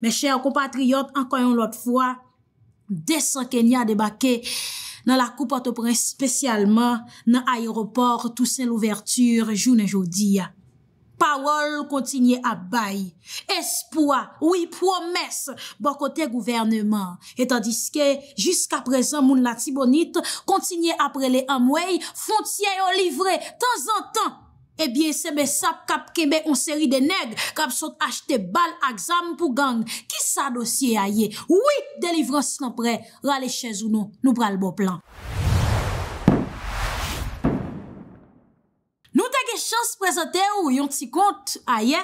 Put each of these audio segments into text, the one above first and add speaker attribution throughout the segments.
Speaker 1: Mè chè ou kompatriyot, an koyon lot fwa, desa kenya debake nan la koupa te pren spesyalman nan ayropor tousen l'ouverture jounen jodi. Pawol kontinye abay, espwa, oui promes, bakote gouvernement, etan diske, jiska prezen moun la tibonit, kontinye apre le amwey, fontye yon livre, tan zan tan. Ebyen sebe sap kap kebe on seri de neg, kap sot achete bal ak zam pou gang. Ki sa dosye a ye? Ouwi, delivranse nan pre, rale chezounou, nou pral bo plan. Nou tege chans prezante ou yon ti kont a ye?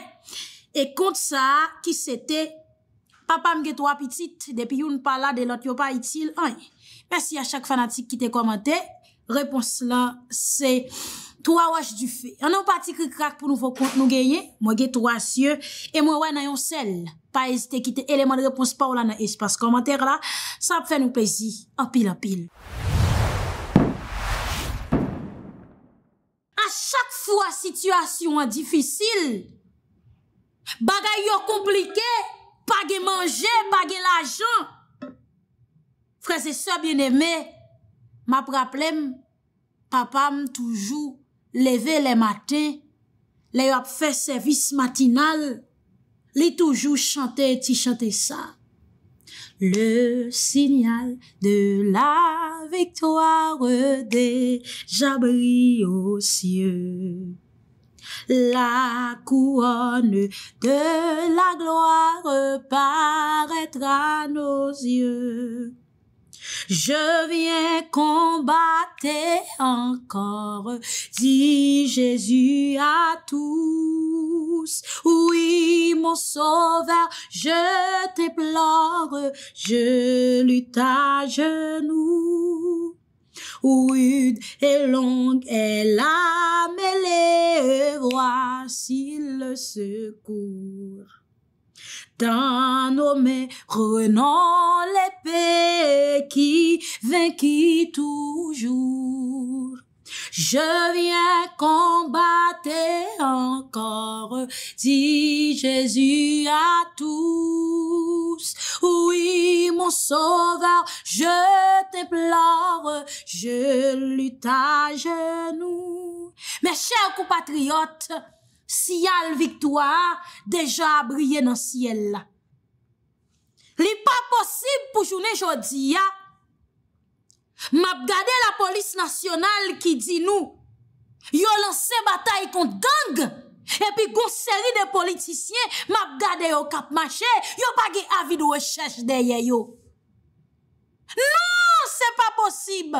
Speaker 1: E kont sa ki se te, papam ge to apitit, depi yon pala de lot yo pa itil, anye, pesi a chak fanatik ki te komante, repons la se... Tou a waj di fe. An nou pati ki krak pou nou fok kont nou genye. Mwen gen tou a sye. E mwen wè nan yon sel. Pa esite ki te eleman repons pa ou la nan espas komantèr la. Sa ap fè nou plezi. Apil apil. A chak fwa situasyon an difisil. Bagay yo komplike. Pagè manje, bagè lajan. Frèze so bien eme. Ma praplem. Papam toujou. Lever les matins, les fait service matinal, les toujours chanter, ti chanter ça. Le signal de la victoire déjà brille aux cieux. La couronne de la gloire paraîtra nos yeux. Je viens combattre encore, dit Jésus à tous. Oui, mon sauveur, je t'éplore, je lutte à genoux. Rude et longue est la mêlée, voici le secours d'un nommé Renan l'épée qui vainquit toujours. Je viens combattre encore, dit Jésus à tous. Oui, mon sauveur, je t'implore, je lutte à genoux. Mes chers compatriotes, Si ya l'viktwa, deja a brye nan siel la. Li pa posib pou jounen jodi ya, map gade la polis nasyonal ki di nou, yo lanse batay kont gang, epi kon seri de politisyen map gade yo kap mache, yo bagi avi dwe chesh deye yo. Non, se pa posib,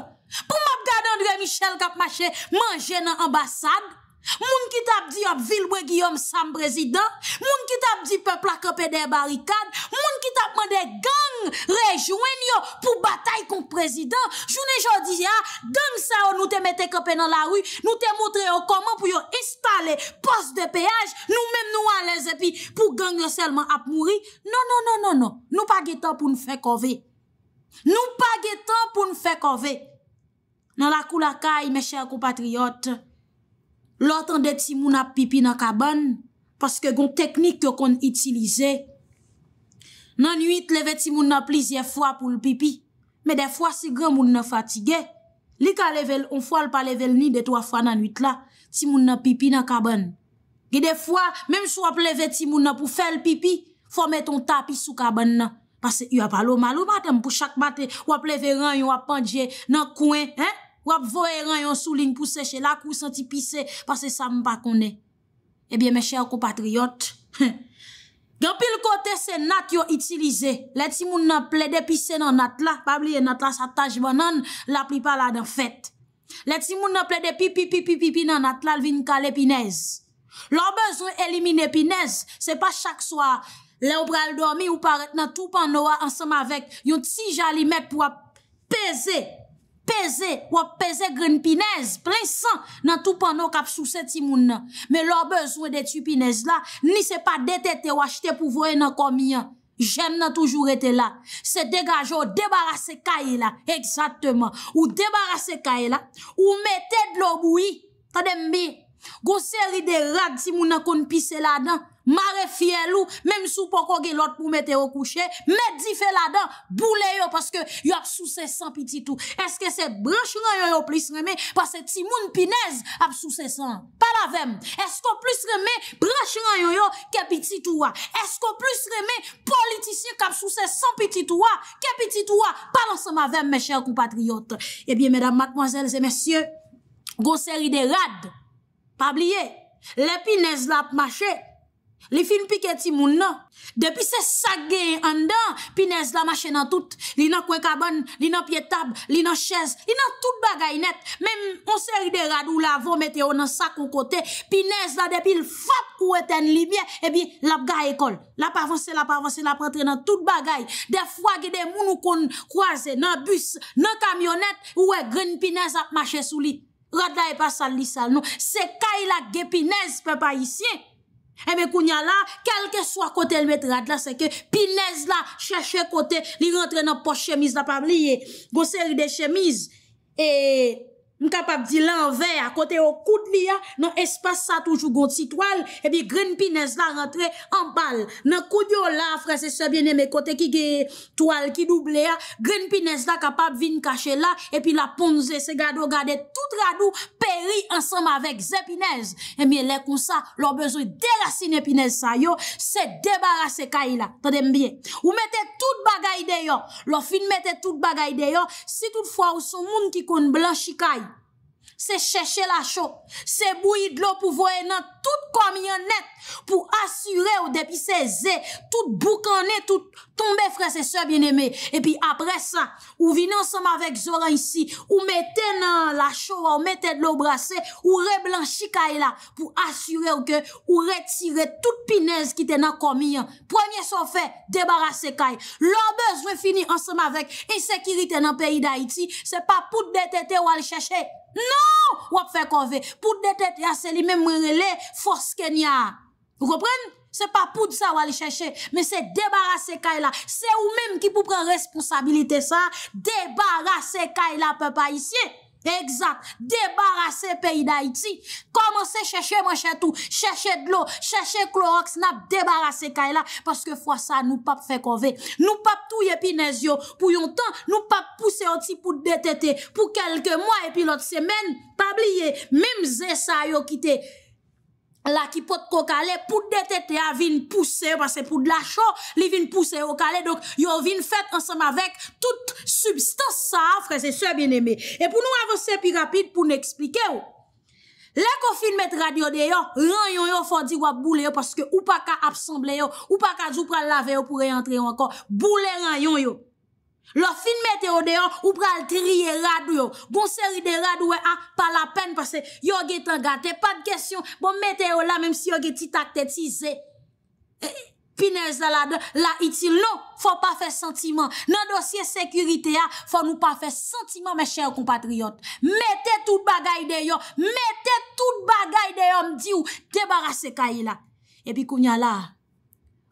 Speaker 1: pou map gade André Michel kap mache manje nan ambasad, Moun ki tap di ap vilwe Guillaume Sam prezident, moun ki tap di pepla kepe de barikade, moun ki tap mwen de gang rejwen yo pou batay kon prezident, joun e jodi ya, gang sa ou nou te mette kepe nan la wu, nou te moutre yo koman pou yo instale pos de peyaj, nou menm nou an le zepi pou gang yo selman ap mouri, non, non, non, non, non, nou pag etan pou nou fek ove. Nou pag etan pou nou fek ove. Nan la kou la kaye, me chèr kou patriyote, Lò tan de ti moun ap pipi nan kaban, paske goun teknik yo kon itilize. Nan nuit leve ti moun ap plizye fwa pou l pipi, me defwa si gran moun nan fatige, li ka leve, on fwa l pa leve ni de to a fwa nan nuit la, ti moun ap pipi nan kaban. Ge defwa, mem sou ap leve ti moun ap pou fel pipi, fwa met ton tapis sou kaban nan, paske yon ap alo malou matem pou chak mate, wap leve ran yon ap pandje nan kouen, he? Wap voeran yon souling pou seche la kou senti pise pase sa mpa kone. Ebyen eh me chèr ko patriyot. Gan pil kote se nat yo itilize. Le ti moun nan ple de pise nan nat la. Bab liye nat la sa taj van nan la pripa la dan fet. Le ti moun nan ple de pipipipipi nan nat la lvin kal epinez. Lò bezon elimine epinez. Se pa chak swa le ou pral dormi ou paret nan toupan noua ansam avek yon ti jali mek pou ap peze. Peze, wap peze gren pinez, plen san nan tupan nou kap sou se ti moun nan. Me lò bezwe de tupinez la, ni se pa dete te wache te pou vwoy nan komiyan. Jen nan toujou rete la. Se degaje ou debarase kaye la, eksatman. Ou debarase kaye la, ou mette dlo bouyi, ta dembe. Gon seri de rad ti moun nan kon pise la dan. Mare fye lou, mèm sou pa kogue lot pou mè te okouche, mè di fè la dan, boule yo, paske yo ap sou se san piti tou. Eske se branche ran yo yo plis reme, paske ti moun pinez ap sou se san. Palavem, esko plis reme branche ran yo yo, ke piti tou wa. Esko plis reme politisye kap sou se san piti tou wa, ke piti tou wa. Palanse ma vem, mè chèl koupatriyot. Ebyè, eh mèdam, mèkmanzèl, zè mèsyè, gò seri de rad, pabliye, lè pinez la ap mache, Li film pike ti moun nan. Depi se sak ge an dan, pinez la mache nan tout. Li nan kwekabon, li nan pye tab, li nan chèz, li nan tout bagay net. Mem monseri de rad ou la vomete ou nan sak ou kote, pinez la depi l'fap ou eten libyen, ebi lap ga ekol. Lap avanse, lap avanse, lap avanse nan tout bagay. De fwa gede moun ou kon kwaze, nan bus, nan kamyonet, ou e gren pinez ap mache sou li. Rad la e pa sal li sal nou. Se kay la ge pinez pe pa isye, E eh me kounya la, kelke swa kote l met rad la seke, pi lez la, chè chè kote, li rentre nan pos chemise la pam liye, gose ride chemise, e... Nou kapap di lan ver, akote yo koud li ya, nou espase sa toujou gonti toal, ebi gren pines la rentre an pal. Nou koud yo la, frese se bine me kote ki ge toal ki double ya, gren pines la kapap vin kache la, epi la ponze se gado gade tout radou peri ansam avek zepinez. Ebi le kon sa, lor bezou de rasine pines sa yo, se debarase kay la, ta dem bie. Ou mette tout bagay de yo, lor fin mette tout bagay de yo, si tout fwa ou son moun ki kon blanchi kay, Se chèche la chò Se bou yi dlo pou voye nat tout komiyan net pou asyre ou depise ze, tout boukan net, tout tombe fre se se bieneme. E pi apre sa, ou vine ansama vek Zoran isi, ou mette nan la chowa, ou mette de lo brase, ou reblanchi kay la pou asyre ou ke, ou retire tout pinez ki tenan komiyan. Premier so fe, debarase kay. Lo bezwe fini ansama vek, e sekiri tenan peyi da iti, se pa pout detete ou al chache. Non, wap fe konve, pout detete a se li memwerele, Fos kenya. Repren, se pa poud sa wale chèche. Men se debarase Kaila. Se ou men ki pou pren responsabilite sa. Debarase Kaila pe pa itse. Eksak. Debarase peyi da itse. Komanse chèche mwen chè tou. Chèche dlo. Chèche klo roks nap. Debarase Kaila. Paske fwa sa nou pap fè konve. Nou pap tou ye pi nez yo. Pou yon tan nou pap pousse yon ti poud detete. Pou kelke mwa epi lot semen. Pabliye. Mem zè sa yo kite. Pabliye. la ki pot ko kale, pou dete te a vin pousse yo, pas se pou de la chou, li vin pousse yo kale, donk yo vin fète ansem avèk tout substans sa, fre se souè bin eme. E pou nou avosè pi rapide, pou nou eksplike yo, le ko fin met radyo de yo, ran yon yo fò di wap boule yo, paske ou pa ka absomble yo, ou pa ka djou pral lave yo pou reantre yo ankon, boule ran yon yo. Lo fin meteo deyon, ou pral triye radwe yo. Bon seri de radwe a, ah, pa la pen, pase yo ge tangate. Pa de kesyon, bon meteo la, menm si yo ge titakte, tise, e, pinez la, la iti lo, non, fò pa fè sentimen. Nan dosye sekurite a, ah, fò nou pa fè sentimen, mè chè ou kompatriot. Mete tout bagay deyon, mete tout bagay deyon, diyo, debarase kaye la. E pi kounya la,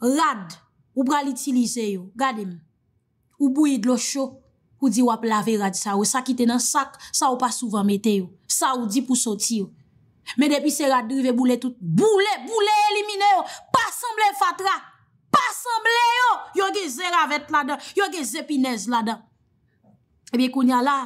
Speaker 1: rad, ou pral itilize yo. Gade mè. Ou bou yi dlo chou, ou di wap lavera di sa ou, sa ki tenan sak, sa ou pa souvan mete yo, sa ou di pou soti yo. Men depi se radri ve boule tout, boule, boule elimine yo, pa sanble fatra, pa sanble yo, yo ge zera vet la dan, yo ge zepinez la dan. Ebe konya la,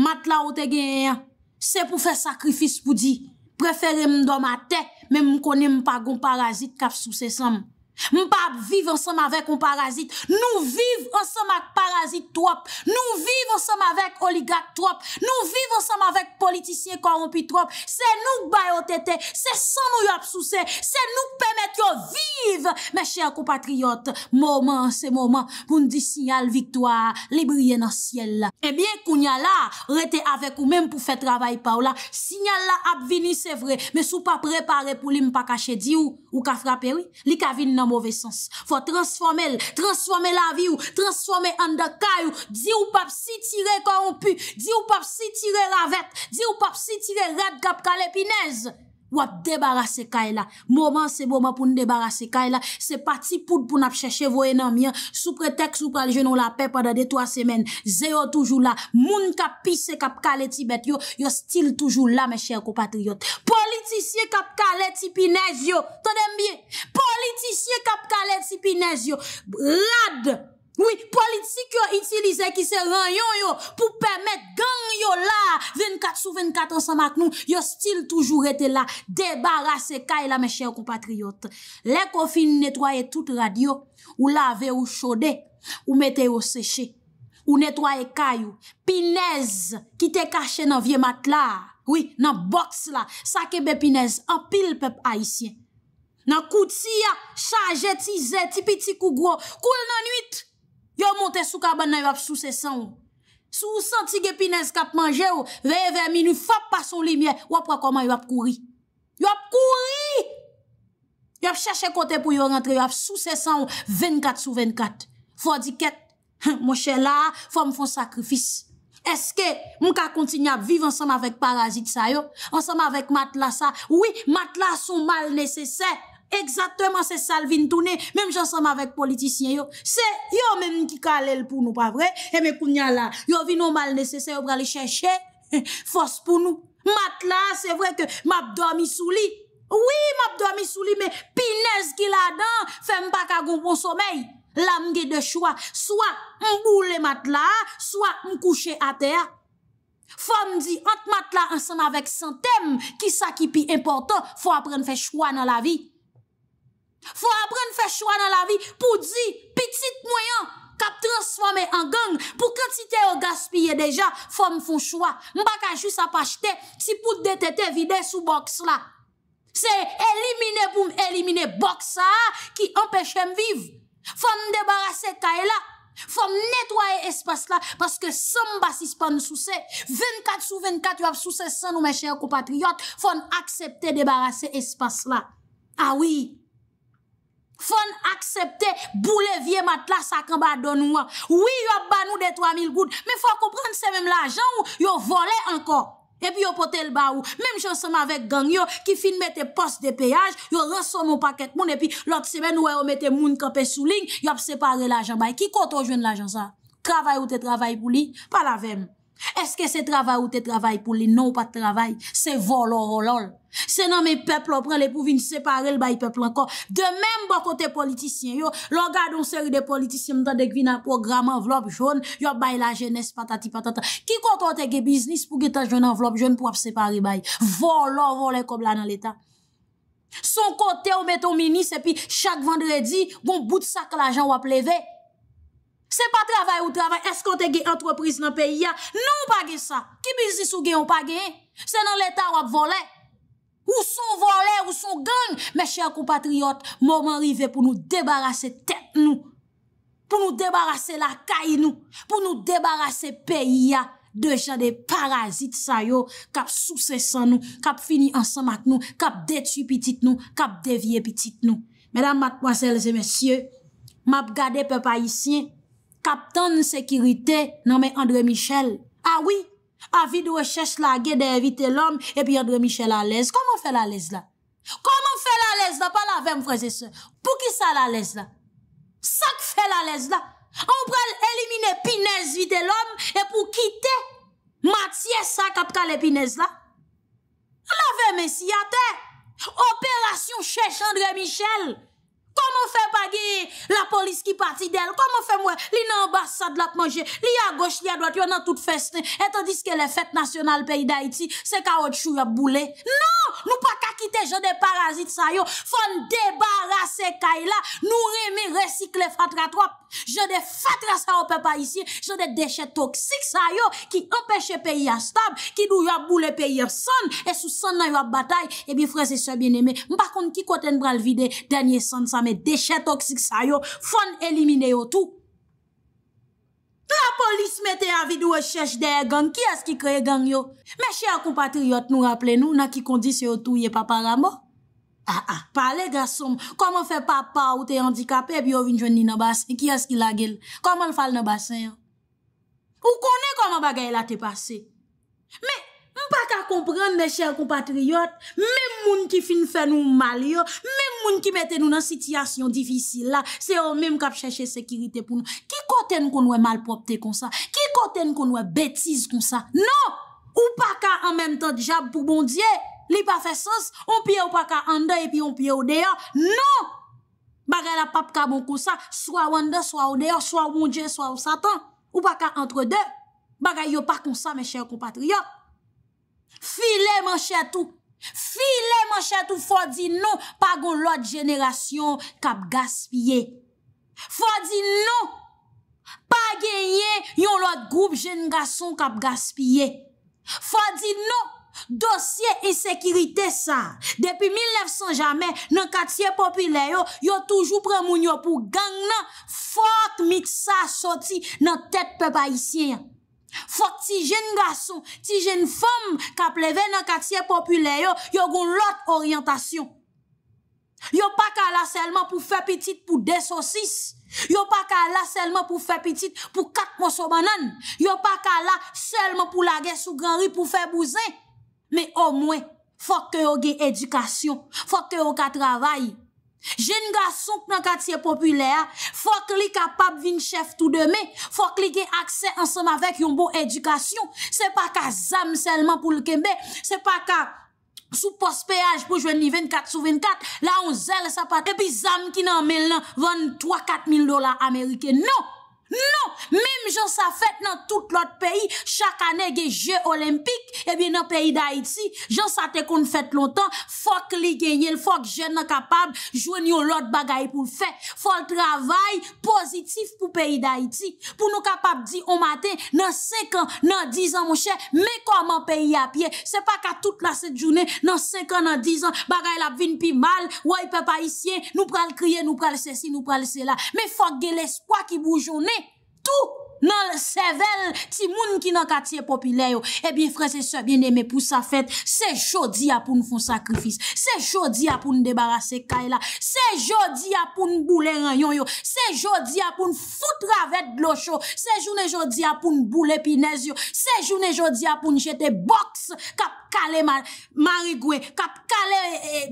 Speaker 1: mat la ou te genyen, se pou fe sakrifis pou di, preferen mdou mat te, men mkone mpagon parazit kap sou sesan m. Mpap vive ansam avek eh ou parazit Nou vive ansam ak parazit trop Nou vive ansam avek oligat trop Nou vive ansam avek politisyen korompi trop Se nouk bayo tete Se san nou yo apsouse Se nouk pemet yo vive Me chèr kou patriyot Moman se moman Poun di sinyal viktwa Libriye nan siel Ebyen kounya la Rete avek ou men pou fè travay pa ou la Sinyal la ap vini se vre Me sou pa prepare pou li mpa kache di ou Ou ka frape ou Li kavin nan fwa mwove sens, fwa transformel, transformel la viw, transformel an de kayw, di ou pap si tire korompu, di ou pap si tire ravet, di ou pap si tire red gap kalepinez. Wap debarase kay la. Moman se boman pou nou debarase kay la. Se pati poud pou nou ap chache voye nan mi an. Sou preteks ou pralje nou la pep padade 3 semen. Ze yo toujou la. Moun kapise kap kale Tibet yo. Yo stil toujou la me chèr ko patriyot. Politisye kap kale Tipinez yo. Tò dem biye. Politisye kap kale Tipinez yo. Ladd. Oui, politik yo itilize ki se ranyon yo pou pemet gang yo la 24 sou 24 ansan mak nou. Yo stil toujou rete la, debarase kay la me chè ou kompatriyote. Lèk ou fin netwaye tout radio, ou lave ou chode, ou mete ou seche, ou netwaye kay ou. Pinez ki te kache nan vie mat la, oui, nan boks la, sa kebe pinez, an pil pep aisyen. Nan koutiya, chanje ti zè, ti piti kou gro, koul nan nuit, Yo monte sou kabane yo ap sou sesan ou. Sou ou senti gepinez kap manje ou, veye veye minu fap pa son limye, wap wakoman yo ap kouri. Yo ap kouri! Yo ap chache kote pou yo rentre, yo ap sou sesan ou, 24 sou 24. Fwa diket, mwen chela, fwa mwen fon sakrifis. Eske, mwen ka kontinye ap vive ansanm avèk parazit sa yo? Ansanm avèk matla sa? Oui, matla son mal nesesè. Eksatèman se salvin toune, mèm jansèm avèk politisyen yo. Se yo mèm ki kalèl pou nou, pa vwè, e mè kounyan la, yo vi nou mal nesesè, yo pralè chèchè, fòs pou nou. Matla, se vwè ke mabdòm yi souli. Oui, mabdòm yi souli, mè pines ki la dan, fèm pa kagoun pou somèy. La mge de choua, swa mbou le matla, swa mkouchè a tè. Fò mdi, ant matla ansèm avèk santèm, ki sa ki pi importan, fò apren fè chou Fwa apren fè chwa nan la vi Pou di, pitit mwayan Kap transforme an gang Pou katite o gaspye deja Fwa m foun chwa M baka ju sa pachete Ti pout detete vide sou boks la Se elimine poum elimine boks la Ki empèche m viv Fwa m debarase ka e la Fwa m netwaye espase la Paske san m basis pan sou se 24 sou 24 yo ap sou se San nou mè chèk ou patriot Fwa m aksepte debarase espase la A ah wii Fon aksepte boule vie matla sakreba don ou an. Ou yop ban ou de 3000 gout. Men fwa kompren semen l'ajan ou yop vole anko. Epi yopote l'ba ou. Men jonsen ma vek gang yo ki fin mette pos de peyaj. Yop rason moun paket moun. Epi lot semen ou yo mette moun kape souling. Yop separe l'ajan bay. Ki koto jwen l'ajan sa? Kravay ou te travay pou li? Palavem. Eske se travay ou te travay pou li nou pat travay, se volor olol. Se nan me pepl opren, le pou vin separe l bay pepl anko. De menm ba kote politisyen yo, loga don seri de politisyen mta dek vi nan program anvlob joun, yo bay la jenese patati patata. Ki konton te ge biznis pou ge taj den anvlob joun pou ap separe bay? Volor olol e kob la nan l etan. Son kote ou meto menis e pi chak vendredi, bon bout sak la jan wap leve. Se pa travay ou travay, es kon te ge antwepriz nan peyi ya, nou ou page sa. Ki bizis ou ge ou page? Se nan l'Etat ou ap vole? Ou son vole, ou son gagne? Me chèr compatriote, mòman rive pou nou debarase tèt nou. Pou nou debarase la kai nou. Pou nou debarase peyi ya. Dejan de parazit sa yo. Kap sou se san nou, kap fini ansan mat nou, kap detu pitit nou, kap devye pitit nou. Medan matkwazèl zè mesyè, map gade pe pa yisyen. Kaptan sekirite nanme André Michel. Awi, ah avi dwe chèche lage de evite l'homme, epi André Michel alèze. Koman fè l'alèze la? Koman fè l'alèze la? Pa lavem vreze se. Pou ki sa l'alèze la? Sak fè l'alèze la? An ou pral elimine pines evite l'homme, epi ou kite matye sa kapta l'epines la? Lavem esi ate. Operasyon chèche André Michel. Komo fe pa ge la polis ki pati del? Komo fe mwen li nan ambasad lat manje? Li a goch, li a doat, yon nan tout feste? Etan diske le fet nasyonal peyi da iti, se ka ot chou ya boule? Non! Nou pa kakite jode parazit sa yo! Fon debarase kaj la, nou reme resikle fatra trop! Jode fatra sa yo pe pa isi, jode deshet toksik sa yo! Ki empeshe peyi ya stab, ki nou ya boule peyi ya san, e sou san nan yo ap batay, e bi freze se bieneme. Mpa koun ki koten bral vide, denye san sa, mè déchet toksik sa yo, fon elimine yo tou. La polis mète avidou e chèche deye gang, ki as ki kreye gang yo? Mèche akou pati yot nou rapple nou, nan ki kondis yo tou ye papa ramo? Ha ah, ha, pale gasom, koman fè papa ou te yandikapè bi yo vinjwen ni nan basen, ki as ki lagel? Koman fal nan basen yo? Ou konè koman bagay la te pase? Mè, Ou pa ka kompren men chèr kompatriot Mem moun ki fin fè nou mal yo Mem moun ki metè nou nan sityasyon Difisil la, se yo mem kap chèche Sekirite pou nou, ki kote nou kon wè Malpoptè kon sa, ki kote nou kon wè Betiz kon sa, non Ou pa ka an menm tan di jab pou bondye Li pa fè sos, on piye ou pa ka An dey epi on piye ou dey an, non Bagay la pap ka bon kon sa Soa ou an dey, soa ou dey an Soa ou diye, soa ou satan, ou pa ka Antre dey, bagay yo pa kon sa Men chèr kompatriot Filè man chè tou, filè man chè tou fò di nou pa goun lòt jenèrasyon kap gaspye. Fò di nou, pa genye yon lòt goup jenèrasyon kap gaspye. Fò di nou, dosye e sekirite sa. Depi 1900 jamè, nan katye popile yo, yo toujou prè moun yo pou gang nan fòk mit sa soti nan tèt pe bayisyen yon. Fok ti jen gason, ti jen fom ka pleve nan katiye popule yo, yo goun lot oryantasyon. Yo pa kala selman pou fe pitit pou de sosis, yo pa kala selman pou fe pitit pou kat monsobanan, yo pa kala selman pou lage sou granri pou fe bouzen, me o mwen fok te yo ge edukasyon, fok te yo ka travayi. Jen nga souk nan katiye populè, fòk li kapap vin chèf tout demè, fòk li gen aksè ansem avèk yon bo edukasyon. Se pa ka zam selman pou l'kembè, se pa ka sou pospeyaj pou jwen li 24 sou 24, la ou zèl sa pat. Epi zam ki nan mel nan 23-4 mil dola Amerike nou. Non, mèm jò sa fèt nan tout lòt pèyi Chak anè gè jè olimpik E bè nan pèyi d'Haïti Jò sa tè kon fèt lontan Fòk li genyèl, fòk jè nan kapab Jwen yon lòt bagay pou l'fè Fòk travay pozitif pou pèyi d'Haïti Pou nou kapab di omate Nan sek an, nan dizan mò chè Mè kò man pèyi apye Se pa ka tout nan set jounè Nan sek an nan dizan bagay la pvin pi mal Woy pe pa isye, nou pral kriye Nou pral se si, nou pral se la Mè fòk gè l'espoi ki bou jounè tou nan sevel ti moun ki nan katiye popile yo, e bi frese sebyen eme pou sa fèt, se jodi apoun foun sakrifis, se jodi apoun debarase kay la, se jodi apoun boule ranyon yo, se jodi apoun foute ravèt glosho, se jounen jodi apoun boule pines yo, se jounen jodi apoun jete boks kap kale marigwe, kap kale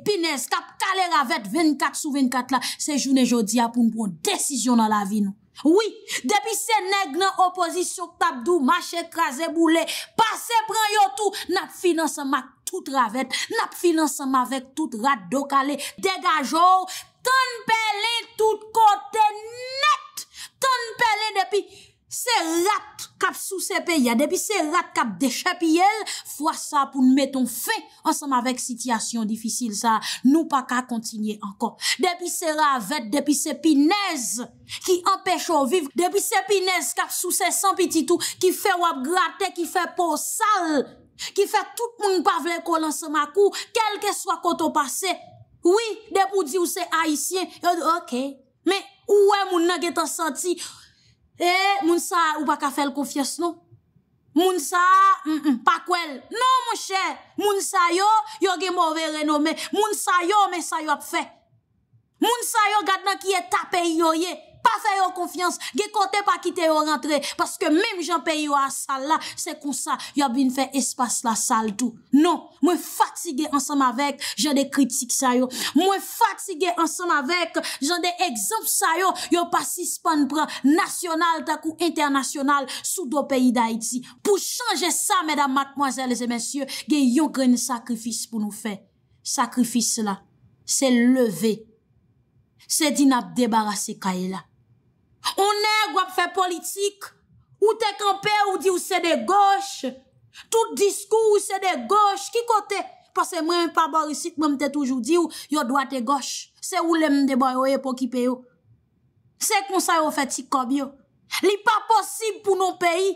Speaker 1: pines, kap kale ravèt 24 sou 24 la, se jounen jodi apoun pouon desisyon nan la vi nou. Oui, depi Seneg nan opozisyon Ktapdou, machè, krasè, boule Pase, pran yo tou Nap finansema tout ravèt Nap finansema vek tout rad do kalè Dega jò, ton pelè Tout kote net Ton pelè depi Se rat kap sou se peye, depi se rat kap deche piye, fwa sa pou nme ton fe, anseman vek sityasyon difisil sa, nou pa ka kontinye ankon. Depi se ravet, depi se pinez, ki anpech ou viv, depi se pinez kap sou se sanpititou, ki fe wap grate, ki fe po sal, ki fe tout moun pa vle kol anseman kou, kelke swa koto pase. Oui, depi ou di ou se haisyen, yo de ok, me ouwe moun nan getan santi, E, moun sa, ou baka fel kou fyes nou? Moun sa, m, mm, m, mm, pa kwel. Nou mou chè, moun sa yo, yo ge mou ve renou me. Moun sa yo, me sa yo ap fè. Moun sa yo, gad nan kiye tape yo ye. pa fè non, yo konfians, ge kontè pa kite yo rentre, paske mèm jan pe yo a sal la, se kon sa, yo bin fè espas la sal tou. Non, mwen fati ge ansam avek, jan de kritik sa yo, mwen fati ge ansam avek, jan de ekzamp sa yo, yo pasis pan pran, nasyonal takou internasyonal, sou do peyi da iti. Po chanje sa, mèdam, matmoazèles e mèsyè, ge yon kreni sakrifis pou nou fè. Sakrifis la, se leve, se din ap debarase kaye la, Onè gwa pou fè politik, ou te kampe ou di ou sè de gòsh, tout diskou ou sè de gòsh, ki kote? Pase mwen pa borisik mwen te toujou di ou yo dwa te gòsh, se ou lèm de banyo e pou kipe yo. Se konsa yo fè tikob yo. Li pa posib pou nou peyi.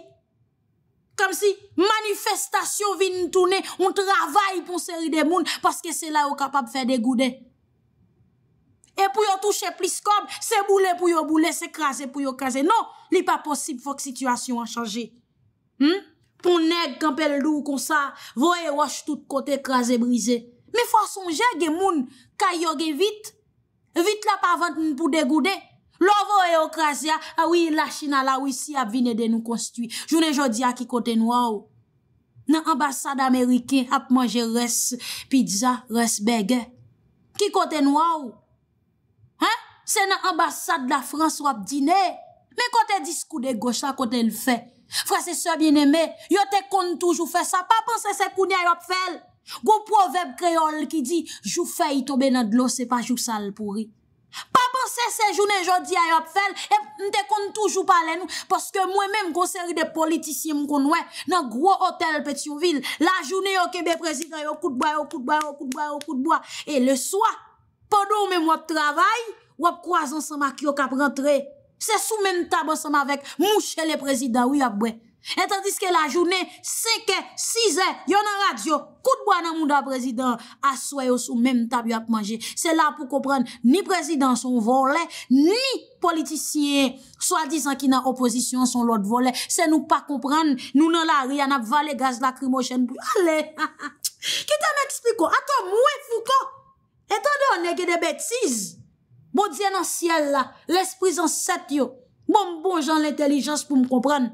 Speaker 1: Kam si manifestasyon vin toune, ou travay pou sèri de moun, paske sè la yo kapap fè degou dene. E pou yo touche plis kob, se boulè pou yo boulè, se krasè pou yo krasè. Non, li pa posib fok situasyon an chanje. Hmm? Pon neg kampel lou kon sa, voye waj tout kote krasè brise. Me fwa sonje gen moun, kaya yo gen vit. Vit la pa vant moun pou degoude. Lo voye yo krasè a, awi la china la, awi si ap vine de nou konstu. Jounen jodi a ki kote nou a ou. Nan ambasade ameriken ap manje res pizza, res beg. Ki kote nou a ou. Se nan ambasade la Frans wap dine. Me kote diskou de gosha kote l fe. Frase se bieneme, yo te kontou jou fe sa. Pa panse se kouni a yop fel. Gou proweb kreol ki di, jou fe yi tobe nan dlo se pa jou salpouri. Pa panse se jounen jodi a yop fel, e mte kontou jou pale nou. Poske mwen men mkonseri de politisye mkoun wè, nan gro hotel peti ou vil. La jounen yo kebe prezidre yo koutboa, yo koutboa, yo koutboa, yo koutboa. E le swa. Pado ou men wap travay, wap kwa zan san ma kyo kap rentre. Se sou men taban san ma vek, mou chè le prezidant ou yap bwe. Et an diske la jounen, seke, size, yon an radyo, kout bwa nan mou da prezidant aswayo sou men taban yap manje. Se la pou kompran ni prezidant son volè, ni politisyen, swa disan ki nan opozisyon son lot volè. Se nou pa kompran, nou nan la riyan ap vale gaz la krimo chen pou yale. Ki te mè ekspliko, ato mou e fou kon. Etan do an eke de betiz, bo diyen an siel la, l'esprit zan set yo, bo m bon jan bon l'intellijans pou m kompran.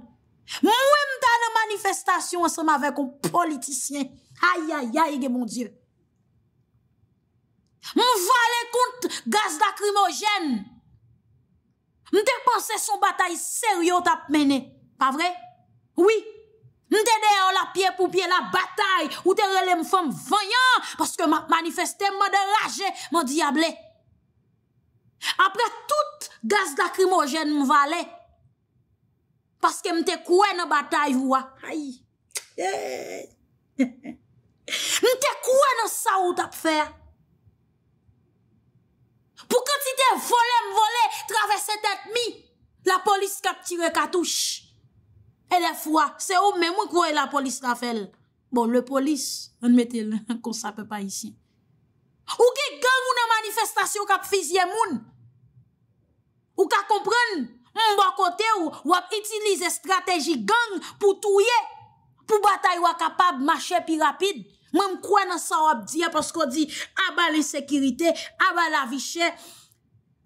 Speaker 1: M wè m tan nan manifestasyon an seman vek ou politisyen. Ayayay ge moun die. M wale kont gaz da krimojen. M te panse son batay seryo tap mene. Pa vre? Ouye. Nte deyo la pie pou pie la batay ou te rele mfom vanyan paske manifeste mwen de raje mwen diable. Apre tout gaz lakrimojen mwen vale paske mte kwen batay vwa. Mte kwen saout ap fè. Pou kwen ti de vole mvole travese det mi la polis kap tire katouche. Elè fwa, se ou mè mwen kouè la polis rafel. Bon, le polis, anmète, kon sape pa isi. Ou ki gang ou nan manifestasyon kap fizye moun? Ou ka kompren? Mwen bakote ou, wap itilize strategi gang pou touye, pou batay wakapab mache pi rapide. Mwen mkwen an sa wap diye, aposko di, aba ah l'insekirite, aba ah la vichè.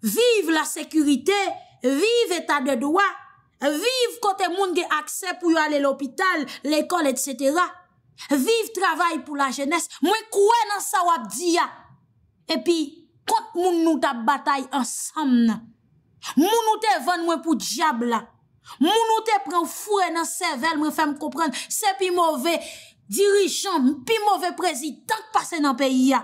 Speaker 1: Vive la sekirite, vive etat de doa. Viv kote moun gen akse pou yo ale l'opital, l'ekol, etc. Viv travay pou la jenese, mwen kouen an sa wap diya. Epi, kote moun nou ta batay ansamna. Moun nou te ven mwen pou diyabla. Moun nou te pren fwen an sevel, mwen fe mkopren. Se pi mou ve dirijan, pi mou ve prezid, tank pase nan peyi ya.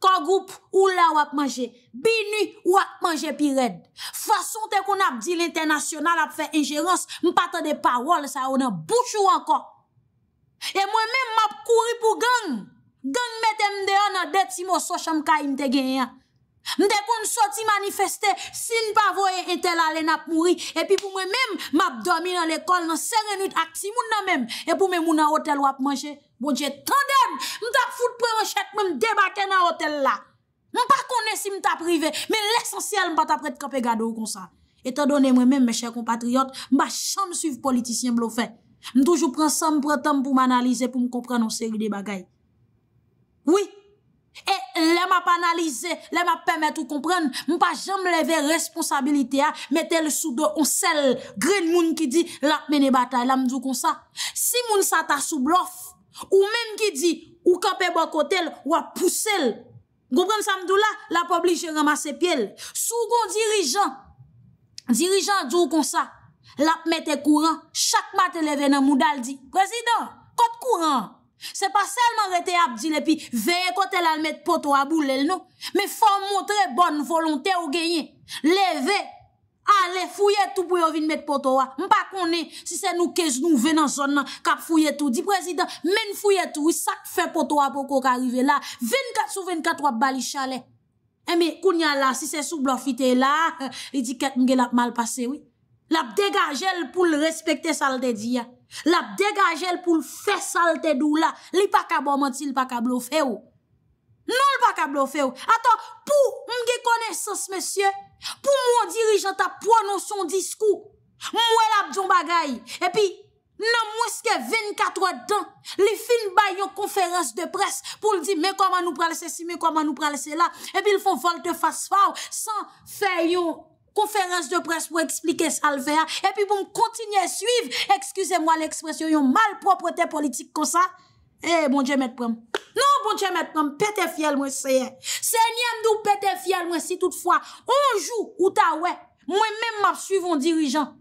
Speaker 1: ka goup ou la wap manje, bi ni wap manje pi red. Fason te kon ap di l'internasyonal ap fe injerans, m pata de pawol sa ou nan bouchou anko. E mwen men m ap kouri pou gang, gang mette m de an an det si m ososha m ka im te genya. M de kon soti manifeste, si n pa voye entel alen ap mouri, e pi pou mwen men m ap domi nan l'ekol nan serenit akti moun nan men, e pou m men moun nan otel wap manje. Bo dje tan den, mta foute prevechèk mè m'm mdebate nan hotel la. Mpa m'm kone si mta prive, mme l'essensyèl mpa tapre tkape gado ou konsa. E tan donè mwen mè mme chèk compatriote, mba chanm suiv politisyen blofè. Mdoujou pran san, mpran tan pou m analize, pou m komprenon seri de bagay. Oui. E lè m ap analize, lè m ap pèmè tou kompren, mpa janm leve responsabilité a, mme tèl sou do onsel green moun ki di, lak mene batay, lak mdou konsa. Si moun sa ta sou blof, Ou menm ki di, ou kape ba kotel, wap puse l. Gopren samdou la, lap oblige ramase piel. Sou gon dirijan, dirijan djou konsa, lap mette kouran, chak matte leve nan moudal di. Prezident, kot kouran, se pa selman rete ap di lepi, veye kotel almet poto abou lel nou. Me fwa montre bon volonte ou genye, leve kouran. Ale, fuyetou pou yo vin met potowa. Mpa kone, si se nou kez nou ven an son nan, kap fuyetou. Di prezident, men fuyetou, sak fe potowa pou ko karive la. Vin kat sou vin kat wap bali chale. Eme, kounya la, si se sou blofite la, ediket mge lap malpase, oui. Lap degaje l pou l respekte salte diya. Lap degaje l pou l fe salte dou la. Li pa kabo moti, li pa kablo fe ou. Non li pa kablo fe ou. Ata, pou mge kone sos mesye, Pou mwen dirijant ap pronon son diskou, mwen wèl ap djon bagay, epi nan mweske 24 dan, li fin bay yon konferans de pres pou l di men koman nou pralese si, men koman nou pralese la, epi l fon volte fas faw san fè yon konferans de pres pou explike salvea, epi pou bon, m kontinye suiv, ekskuse mwen l ekspresyon yon malpropretè politik kon sa, e eh, bon dje met pram. Nan bon chèmèt nan pète fiel mwen sèye. Sè nye mdou pète fiel mwen si toutfwa. Onjou ou ta wè. Mwen mèm map suivon dirijan.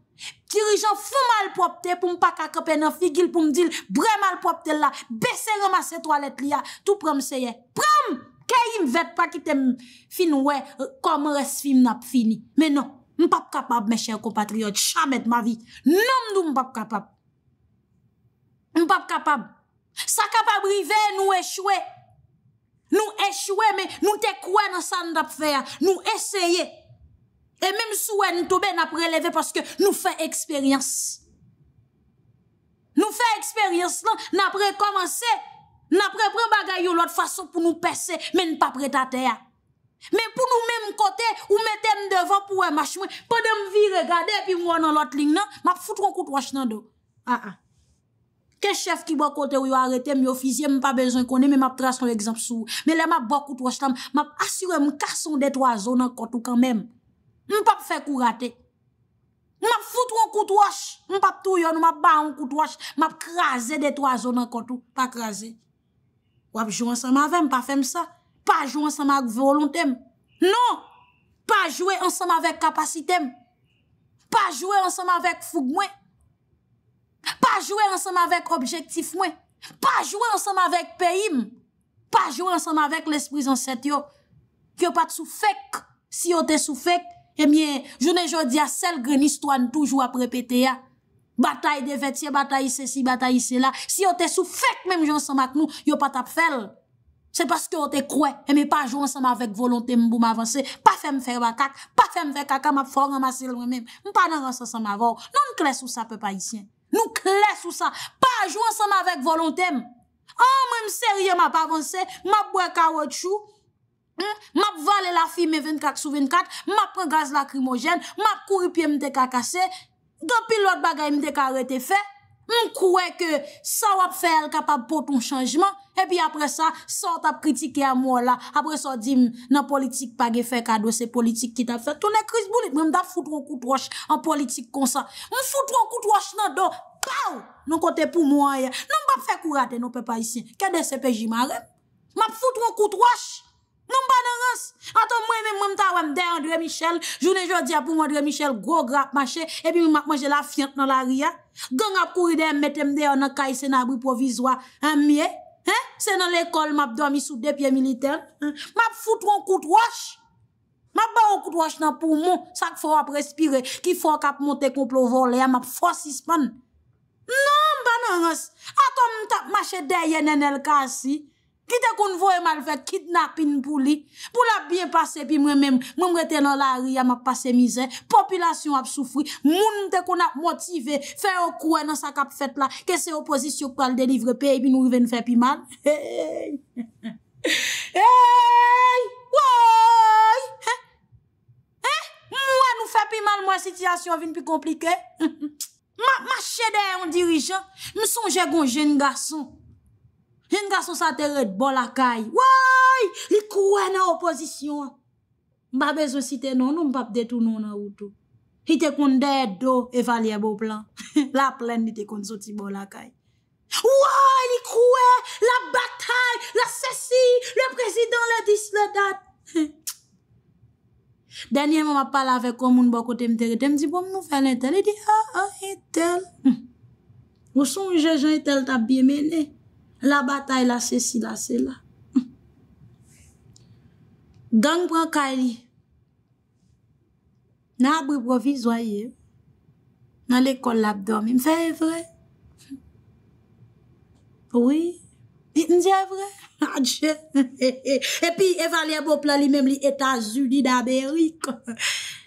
Speaker 1: Dirijan fou malpoptè pou mpa kakopè nan figil pou mdil bre malpoptè la. Besè roma se toalet liya. Tou prèm sèye. Prèm! Kè yim vèp pa kitèm fin wè. Kom res fin nap fini. Men nan. Mpap kapab mè chèr kompatriot. Chame t ma vi. Nan mdou mpap kapab. Mpap kapab. Sa ka pa brive nou e chwe. Nou e chwe men nou te kwen nan san da pfe ya. Nou eseye. E menm souwe nou toube nan preleve paske nou fe eksperyans. Nou fe eksperyans nan nan prekomanse. Nan prekman bagay yo lot fason pou nou pesse menn pa pretate ya. Men pou nou menm kote ou men tem devan pou we mwache mwen. Po dem vi regade pi mwen nan lot ling nan map foutron kout wache nan do. Ha ah, ah. ha. Chef ki ba kote ou yo arete m yo fizye m pa bezon konen Me map tras yon egzamp sou Me le map ba koutouache tam Map asyre m kason de twa zon an kotou kanmen M pap fe kou rate Map foutou an koutouache M pap tou yon map ba an koutouache Map kraze de twa zon an kotou Pa kraze Wap jou ansama ve m pa fem sa Pa jou ansama ak volonte m Non Pa jou ansama ve kapasite m Pa jou ansama ve fougwen Pa jwè ansem avèk objektif mwen. Pa jwè ansem avèk peyim. Pa jwè ansem avèk l'esprit zanset yo. Kyo pat sou fèk. Si yo te sou fèk, eh jwè jwè jwè di a sel grenistouan toujou ap repete ya. Batay de vetye, batay se si, batay se la. Si yo te sou fèk mèm jwè ansem avèk nou, yo pat ap fèl. Se pas kyo te kwen, jwè pa jwè ansem avèk volontè mboum avansè. Pa fèm fèk bakak, pa fèm fèk kakam ap fòr anmasè lwè mèm. Mpa nan ansem ansem Nou kles ou sa, pa jou ansem avèk volontèm. A, ah, mè m seriè m ap avansè, m ap wè karot chou, m hmm? ap vale la fi mè 24 sou 24, m ap pre gaz lakrimogen, m ap kouripye m dek akase, dèpi lòt bagay m dek arete fè. Mwen kouwe ke sa wap fèl kapap poton chanjman, epi apre sa, sa wap kritike a mwen la, apre sa di, nan politik pa ge fè kado se politik ki ta fè. Tounè kriz boulit, mwen mda fout wakout wach an politik kon sa. Mwen fout wakout wach nan do, pa ou, nan kote pou mwen a ye. Nan mba fè kou rate, nan pe pa isi. Kè de sepe jimare? Mba fout wakout wach. Nou mba nan anse, anton mwen men mwen ta wèm den André Michel, jounè jò di apou mwen André Michel, gro grap mache, epi mwen mwen jè la fiant nan la ria. Gè nga kouride mwen metemde yon akay se nabri pou vizwa, mwen mwen, se nan l'ekol mwen apdo mi sou de pye militel. Mwen ap fout ron kout wòsh. Mwen ap bè ron kout wòsh nan pou mwen, sak fò ap respire, ki fò ak ap monte komplo volè, mwen ap fò sisman. Nou mba nan anse, anton mwen tap mache den yon enel kasi, Ki te kon vou e malvek, kidnapin pou li. Pou la bien pase pi mwen mèm, mwen mwete nan la riyan ap pase mizè. Popilasyon ap soufri, moun te kon ap motive, fe okouè nan sa kap fèt la, ke se opozisyon pral delivre pe, pi nou ven fè pi mal. Hey! Hey! Woy! Hey! Mwen nou fè pi mal mwen sityasyon vin pi komplike. Ma chede en dirijan, mwen sonje gon jen gason. Yen gwa sou sa teret bo lakay. Woy, li kwe nan opozisyon. Mbabe sou site nan, nou mbap detou nan nan woto. Hi te konde dey do evalye bo plan. La plen ni te konde soti bo lakay. Woy, li kwe, la batay, la sesi, le prezident, le dis, le dat. Denye mwa mwa pala vek komoun bwa kote mterete, mdi bom nou fe netel. E di, a, ah, a, ah, etel. Ou sou mjè jan etel tabi menè. La batay la se si la se la. Gang pou anka li. Nan abri pou anki zwaye. Nan le kol la ap do. Mi fè evre. Oui. Ndi evre. A dje. E pi eva li e bop la li menm li Eta Zudi d'Aberik.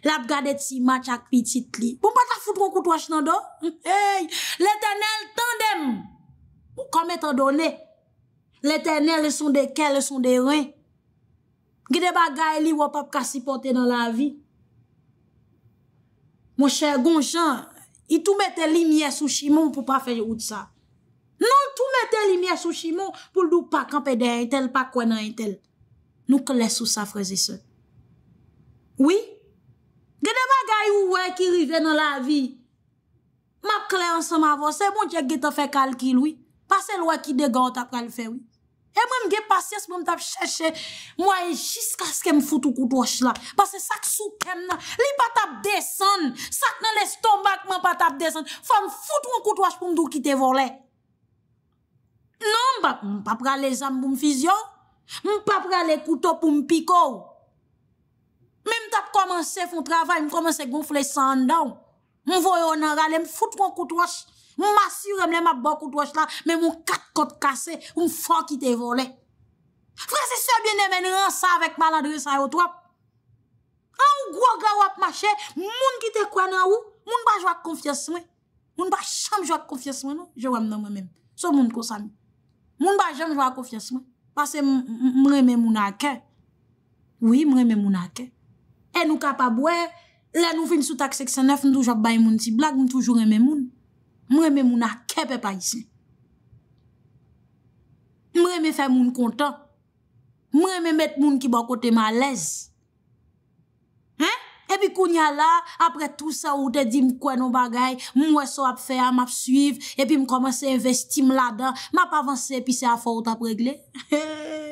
Speaker 1: La ap gade ti matak pi tit li. Pou bon, pat la foutron kout wach nan do? Le tenel tendem. M. Ou kom etan donè, lètenè lè son de kè, lè son de rè. Gideba gay li wap ap kasi pote nan la vi. Mwen chè Gonjan, i tou mette li miè sou shimon pou pa fè ou tsa. Non tou mette li miè sou shimon pou lè tou pa kampè de yon tel, pa kwen yon tel. Nou kè lè sou safre zi sè. Oui, gideba gay ou wè ki rive nan la vi. Ma kè lè anse ma vò, se moun chè gè te fè kalki lwi. pa se lwa ki degan ta pral fewi. E mwen mge pasyes mwen tap cheshe, mwen jiska se ke mfout ou koutouache la, pa se sak sou kem nan, li pa tap desen, sak nan le stombak mwen pa tap desen, fa mfout ou koutouache pou mdou ki te vole. Non, mwen pa pral le zan pou mfiz yo, mwen pa pral le koutou pou mpiko. Men mta p komanse foun travay, mwen komanse gonfle sandan, mwen voyon nan rale mfout ou koutouache. M masi remle m ap bokout wach la, men moun kat kote kase, m fwa ki te vole. Fransi sebyen ne men ren sa vek baladre sa yot wap. An ou gwo gwa wap mache, moun ki te kwen an ou, moun ba jwa konfyesme. Moun ba jam jwa konfyesme nou, jwem nan mwen men, sou moun kosami. Moun ba jam jwa konfyesme, pase m reme moun a ke. Oui, m reme moun a ke. E nou kapabwe, le nou fin sou tak seksyenef, m tou jwa bay moun ti blag, m tou jwem moun. Mwen reme moun ak kepe pa isli. Mwen reme fè moun kontan. Mwen reme met moun ki bon kote malèz. Hè? Epi koun ya la, apre tout sa ou te di mwen kwen nou bagay, mwen mwen so ap fè a, mwen ap suiv, epi mwen komanse investi mwen la dan, mwen ap avanse, epi se ap fort ap regle. Hè?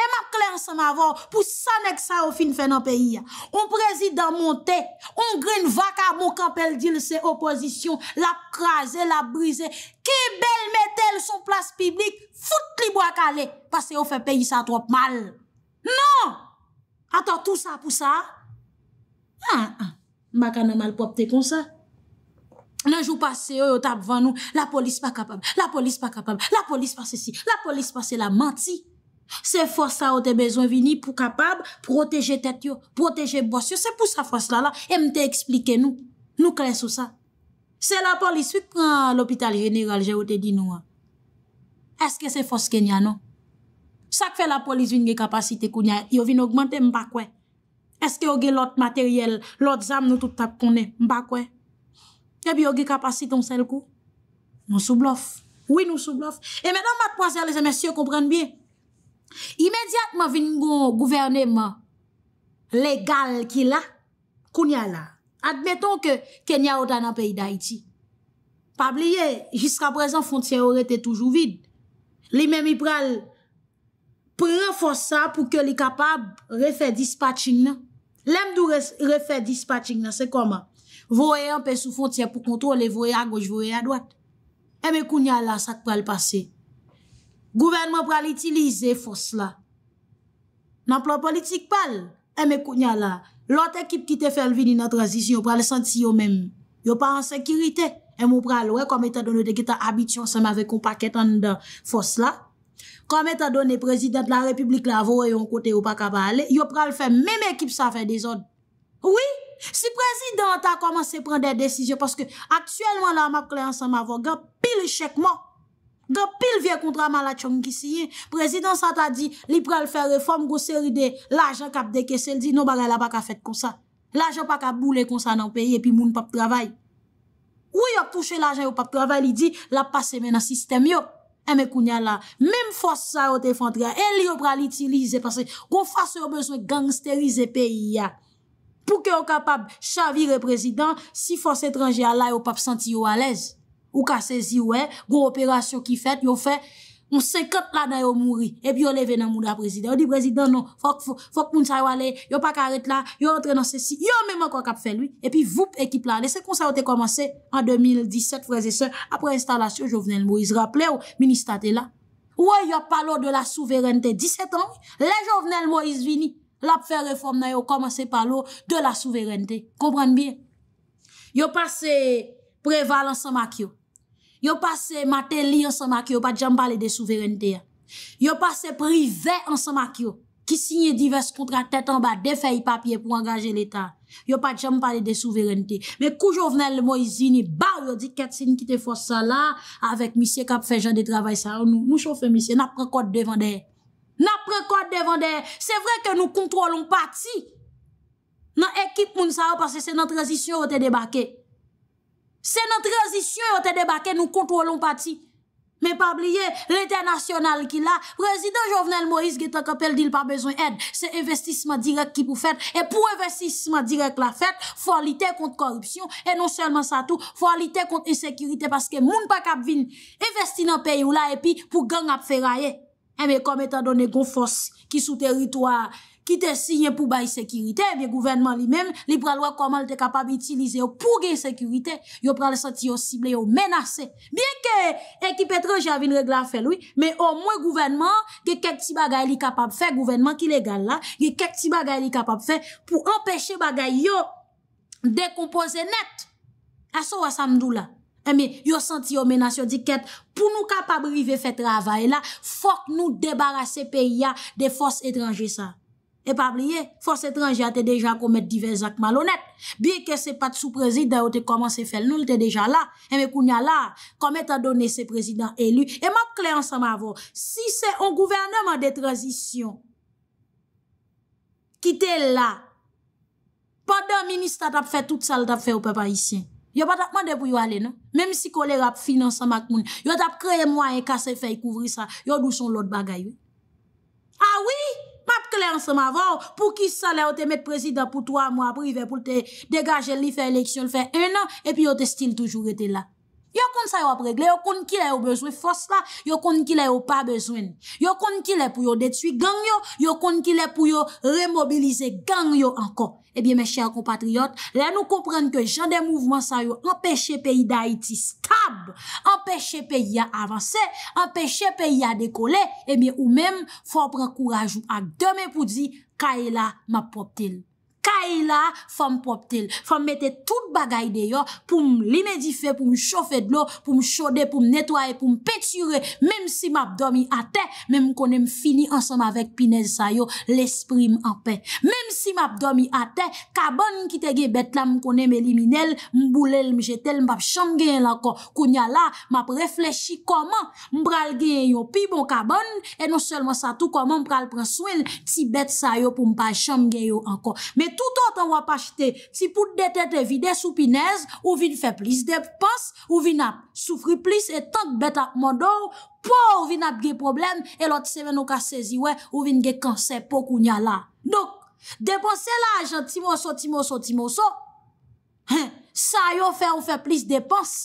Speaker 1: E map kle ansan ma vò, pou san ek sa ou fin fè nan peyi ya. Ou prezidant monte, ou grin vaka, mou kapel dil se opozisyon, la praze, la brize, ki bel metel son plas piblik, foute li bo akale, pase ou fè peyi sa trop mal. Non! Ata tout sa pou sa? Nan, nan, baka nan mal pop te konsa. Nan jou pase ou yo tap van nou, la polis pa kapab, la polis pa kapab, la polis pa se si, la polis pa se la manti. Se fòs sa ou te bezon vini pou kapab, proteje tet yo, proteje bòs yo, se pou sa fòs la la, e mte explike nou, nou kle sou sa. Se la polis wik pran l'opital general, je ou te di nou an, eske se fòs genya nou? Sak fe la polis vin ge kapasite koun ya, yo vin augmente mpa kwen. Eske yo ge lot materiel, lot zam nou tout tap kounen, mpa kwen. Ebi yo ge kapasite msel kou, nou sou blof, oui nou sou blof. E menan mat pwazè alè zè mè syo koupren biye. Imediat ma vin goun gouverneman legal ki la, koun ya la. Admeton ke Kenya o dan an pey da iti. Pabli ye, jiska prezan fontyen ore te toujou vid. Li men mi pral pre-renforsa pou ke li kapab refe dispatching nan. Lem dou refe dispatching nan, se koman? Voye an pey sou fontyen pou kontrole, voye a goj, voye a dwat. E men koun ya la sak pral pasey. Gouvernment pral itilize fos la. Nan plan politik pal, eme eh, kounya eh, la, lot ekip ki te felvi ni nan transisyon pral senti yo men. Yo pa an sekirite, eme pral we kom etadone de geta habityon seman vekou paketan dan fos la. Kom etadone prezident la republik la voe yon kote ou pa kaba ale, yo pral fe men ekip safe de zon. Oui, si prezident a komanse prende desisyon, parce que actuellement la ma kliensan ma vogan pile chekman. Da pil vie kontra mala chong kisiye, prezident sa ta di, li pral fè reform go seri de, la jan kap de kesel di, nou bagay la baka fèt kon sa. La jan pa kap boule kon sa nan peyi, epi moun pap travay. Ou yo touche la jan yo pap travay, li di, la pase mena sistem yo. Eme kounya la, mem fòs sa yo te fòntre, el yo pral itilize, kon fòs yo beswen gangsterize peyi ya. Pou ke yo kapab chavire prezident, si fòs etranje a la yo pap santi yo alez. Ou ka sezi we, go operasyon ki fet, yo fe, moun sekat la nan yo mouri, epi yo leve nan moun da prezident. Yo di prezident, non, fok moun sa yo ale, yo pa karet la, yo entre nan se si, yo menman kwa kap fe lui, epi voup ekip la ale. Se konsa yo te komanse an 2017, apre instalasyon, Jovenel Moïse rappele ou, ministate la, woy yo palo de la souverente, 17 an, le Jovenel Moïse vini, la pe fe reforme nan yo komanse palo de la souverente. Kompran biye? Yo pase pre valansan mak yo, Yo pase mater li an samak yo, pa djam pale de souverente ya. Yo pase prive an samak yo, ki signye divers kontra tet an ba, de fey papye pou angaje l'Etat. Yo pa djam pale de souverente. Me kou jo vnen le Moizini, ba yo di ket sin ki te fos sa la, avek misye kap fe jan de travay sa, nou chan fe misye, na prekot devan de. Na prekot devan de, se vre ke nou kontrolon pati. Nan ekip moun sa yo, pase se nan tradisyon o te debake. Se nan transisyon yo te debake, nou kontwolon pati. Me pabliye, l'internasyonal ki la, prezident Jovenel Moïse geta kapel dil pa bezon ed, se investisman direk ki pou fet, e pou investisman direk la fet, fwa lite kont korupsyon, e non selman sa tou, fwa lite kont insekirite, paske moun pa kap vin, investi nan peyo la, e pi, pou gang ap feraye. E me kom etan donne gon fos, ki sou teritoar, ki te siye pou bayi sekirite, eh biye gouvenman li men, li pralwa koman li te kapab itilize yo pou gen sekirite, yo pralwa senti yo sible, yo menase. Biye ke ekipetre, javine regla fe lou, miye o mwen gouvenman, gen kek ti bagay li kapab fe, gouvenman ki legal la, gen kek ti bagay li kapab fe pou empeshe bagay yo dekompose net. Aso wa samdou la, yo senti yo menase, yo di ket, pou nou kapab rive fet ravay la, fok nou debarase pe ya de fos etranje sa. E pa blye, fos etranja te dejan komet divez ak malonet. Biye ke se pat sou prezidè ou te koman se fel nou, te dejan la. E me kounya la, komet a donè se prezidè elu. E mok klyan sa ma vò. Si se on gouvernèman de tranzisyon, ki te la, pa dè ministè tap fè tout sal tap fè ou pe pa isyen. Yo patakman de pou yo ale nan. Mem si kolè rap finan sa mak moun. Yo tap kreye mwa en kase fè yi kouvri sa. Yo douson lot bagay. A ah wè! Pap Clarence Mavon pou ki sa la o te met prezident pou 3 mwa prive pou te degaje li fe eleksyon fe 1 an e pi o te stil toujou rete la. Yo kon sa yo ap regle, yo kon ki la yo bezwen fos la, yo kon ki la yo pa bezwen, yo kon ki la pou yo detwi gang yo, yo kon ki la pou yo remobilize gang yo anko. Ebyen eh men chèl kompatriot, la nou komprenn ke jan de mouvman sa yo empèche peyi da iti stab, empèche peyi a avanse, empèche peyi a dekole, ebyen eh ou men fò prekouraj ou ak deme pou di ka e la ma pop tel. Kaila fom pop tel, fom mette tout bagay de yo pou m li medife, pou m chofe de lo, pou m chode, pou m netwaye, pou m petyre. Mem si m ap domi ate, mem konem fini ansam avek pinez sayo, lesprim apen. Mem si m ap domi ate, kaban ki tege bet la m konem eliminel, m boulel m jetel, m pap chanm genyo lanko. Konya la, m ap reflechi koman, m pral genyo pi bon kaban, e non selman sa tou koman m pral praswen, ti bet sayo pou m pa chanm genyo lanko. Toutot an wap achete, ti pout de tete vide sou pinez, ou vin fe plis depans, ou vin ap soufri plis et tank bet ak modou, pou ou vin ap ge probleme, e lot semen ou ka seziwe ou vin ge kanser pok ou nyalan. Dok, depanse la a jantimoso, timoso, timoso, sa yo fe ou fe plis depans.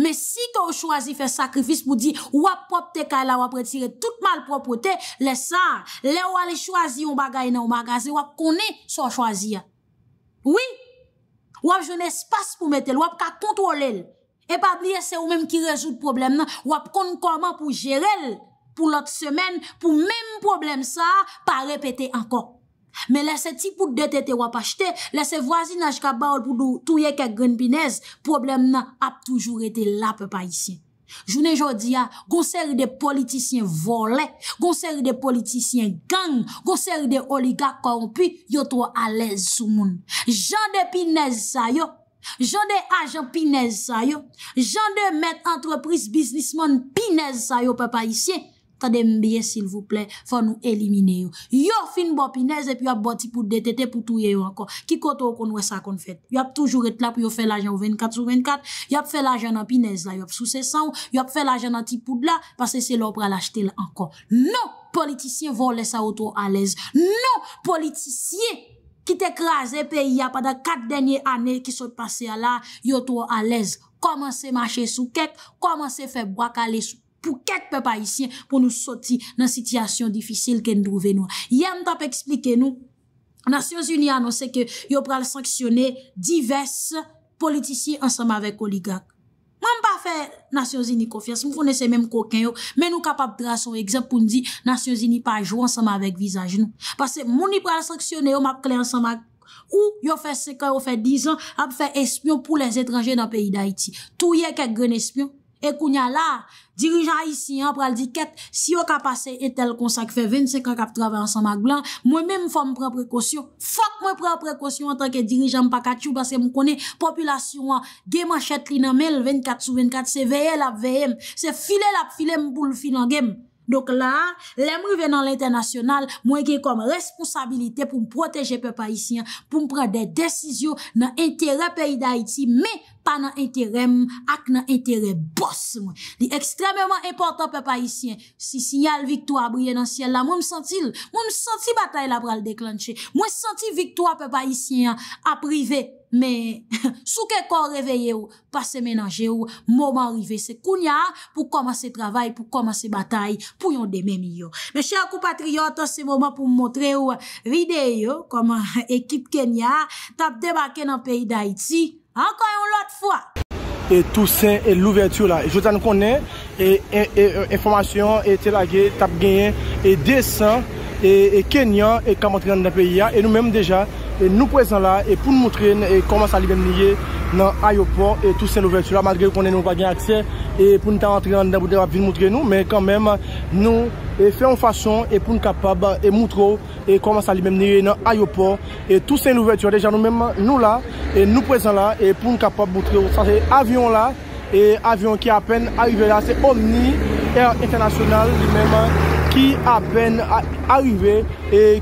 Speaker 1: Mè si ke ou chwazi fè sakrifis pou di wap pop te ka la wap retire tout mal propote, lè sa, lè wale chwazi ou bagay nan ou bagaze, wap kone sou chwazi. Oui, wap jwene espas pou metel, wap ka kontwolel, e pa blye se ou mèm ki rezout problem nan, wap kon koman pou jerel pou lot semen, pou mèm problem sa, pa repete anko. Men lese tipou dete te wap achete, lese vwazi nanj kaba ou poudou touye kek gren pinez, problem nan ap toujou rete la pe pa isye. Jounen jodi ya, ah, gonser de politisyen vole, gonser de politisyen gang, gonser de oliga koronpi, yo to alèz sou moun. Jan de pinez sayo, jan de ajan pinez sayo, jan de met entreprise biznismon pinez sayo pe pa isye, Tade mbyen sil vouple, fwa nou elimine yo. Yo fin bo pinez epi yo bo tipou de tete pou touye yo ankon. Ki koto konwe sa kon fèt. Yo ap toujou et la pou yo fè la jan ou 24 sou 24. Yo ap fè la jan an pinez la, yo ap sou se san ou. Yo ap fè la jan an tipou de la, pase se lò pral achete lè ankon. Non politisyen vou lè sa ou tou alèz. Non politisyen ki te krasè peyi ya padan kat denye anè ki sot pase a la, yo tou alèz. Koman se mache sou kek, koman se fè bwa kale sou kek, pou kek pe pa isyen pou nou soti nan sityasyon difisil ken drouve nou. Yen tap eksplike nou, Nasyon Zini anonsen ke yo pral sanksyone divers politisyen ansama vek oligak. Mwen pa fe Nasyon Zini kofias, mwen fwone se menm koken yo, men nou kapap dra son eksemp pou nou di Nasyon Zini pa jwo ansama vek vizaj nou. Pase mouni pral sanksyone yo map kle ansama ou yo fe seka yo fe dizan ap fe espyon pou les etranje nan peyi da iti. Tou ye kek gren espyon. Ekounya la, dirijan isi an pral di ket, si yo kapase etel konsakfe 25 akap trave ansan mag blan, mwen men mwen fwa mwen pren prekosyon. Fwa mwen pren prekosyon an tanke dirijan mpa kachou basen mwen kone populasyon an. Gen man chetli nan mel 24 sou 24, se veye lap veye, se file lap file mpoul file an genm. Donk la, lèm rive nan l'internasyonal, mwen gen kom responsabilite pou m proteje pe paisyen, pou m pre de desizyo nan entere peyi da iti, men pa nan entere ak nan entere bos mwen. Di ekstremèman importan pe paisyen, si si yal victwa abriye nan sien la, mwen senti batay la pral deklanche, mwen senti victwa pe paisyen a prive paisyen. Men sou ke kon reveye ou, pa se menanje ou, mouman rive se kounya pou komanse travay, pou komanse batay, pou yon dememi yo. Mèche akou patriyo, to se mouman pou mwotre ou vide yo, koman ekip Kenya, tap debake nan peyi Daiti, anko yon lot fwa.
Speaker 2: E tousen e louvertu la, e joutan konen, e informasyon, e telage, tap genyen, e desen. E kenyan, e, e kamantren nan da peyi ya, e nou menm deja, e nou prezan la, e pou nou moutren, e koman sa li menm nye, nan ayopon, e tout sen nouvertu la, madre pou nou kwa gen aksen, e pou nou ta mantren nan da boudevap, vin moutren nou, me kan menm, nou, e feyon fason, e pou nou kapab, e moutro, e koman sa li menm nye, nan ayopon, e tout sen nouvertu la, deja nou menm nou la, e nou prezan la, e pou nou kapab moutren, sa se avyon la, e avyon ki apen arive la, se omni, e an internasyonal, li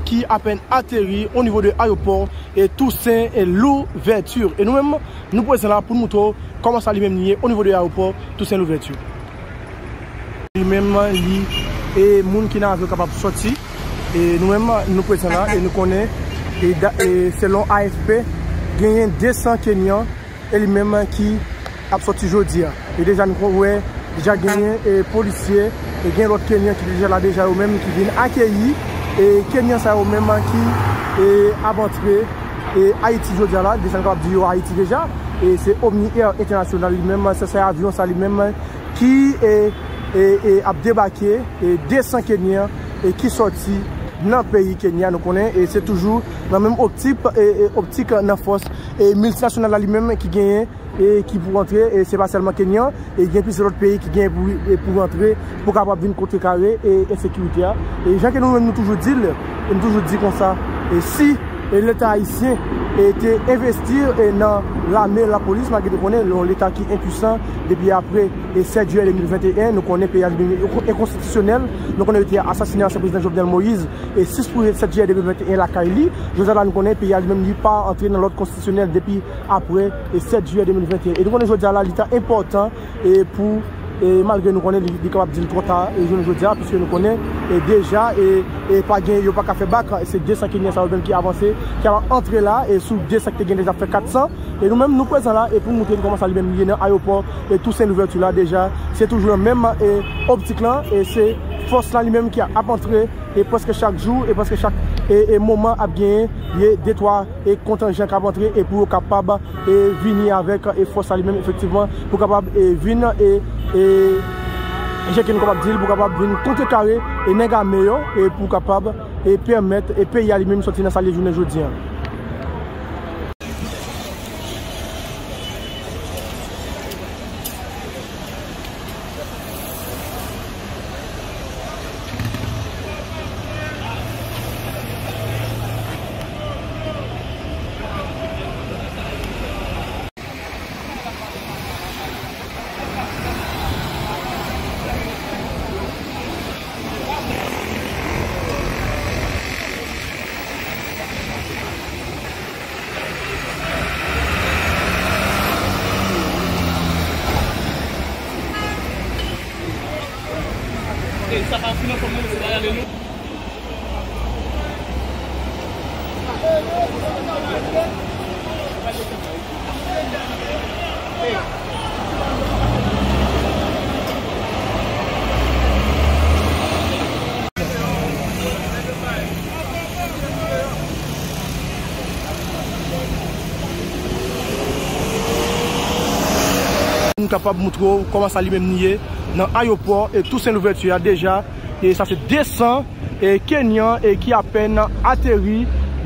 Speaker 2: ki apen aterri o nivou de aropor e tousen l'ouverture. E nou mèm nou presen la pou moutou koman sa li mèm nye o nivou de aropor tousen l'ouverture. Li mèm li e moun ki nan ave kapap soti e nou mèm nou presen la e nou konen e selon AFP genyen 200 kenyan e li mèm ki ap soti jodi ya. E deja nou kon wè Deja genyen polisye, genyen lot Kenyan ki dija la deja yo menm ki vin akeyi. Kenyan sa yo menman ki abantre Haiti yo dija la, desan ka ap diyo Haiti deja. Se Omni Air International li menman, se sa avyon sa li menman ki ap debake desan Kenyan ki soti nan peyi Kenyan. Se toujou nan menm optik nan fos, multinasyonal la li menman ki genyen. E ki pou rentre, e se pa selman Kenya, e gen pis elot peyi ki gen pou rentre pou kapap vin kontre kare e sekiwite a. E jan ken nou men nou toujou dil, nou toujou di konsa. Et l'état ici, et te investir nan la mer la polis, magi te konen l'état ki impoussant depi apre 7 juel 2021, nou konen peyazme inconstitutionel, nou konen ete asasine an se prezident Jobdel Moïse, et 6 pou 7 juel 2021 la ka elie, nou konen peyazme ni pa entre nan l'ordre konstitutionel depi apre 7 juel 2021. Et nou konen jo di ala l'état important, et pou E malgre nou konen li dikabab din trotan E joun joudia, piske nou konen E deja, e pa gen yo pa kafe bak E se de sa ki gen sa ouben ki avanse Ki avan entre la, e sou de sa ki gen deja fe 400 E nou menm nou prezan la E pou mouten koman sa li menm gen ayopon E tou sen nouvertu la deja Se tou joun menm optik lan E se fos lan li menm ki ap entre E preske chak jou, e preske chak E mouman ap genye ye detwa e kontenjen kapantre e pou w kapab vini avek e fos sali men efektivman pou kapab vini e jenke nou kapak dil pou kapab vini konten kare e nega meyo e pou kapab e permit e peyali men sotina sali jounen joudiyan. Moun kapab moutrou, koman sali mèm niye nan Ayopor etousen l'ouverture ya deja. E sa se desan kenyan e ki apen nan ateri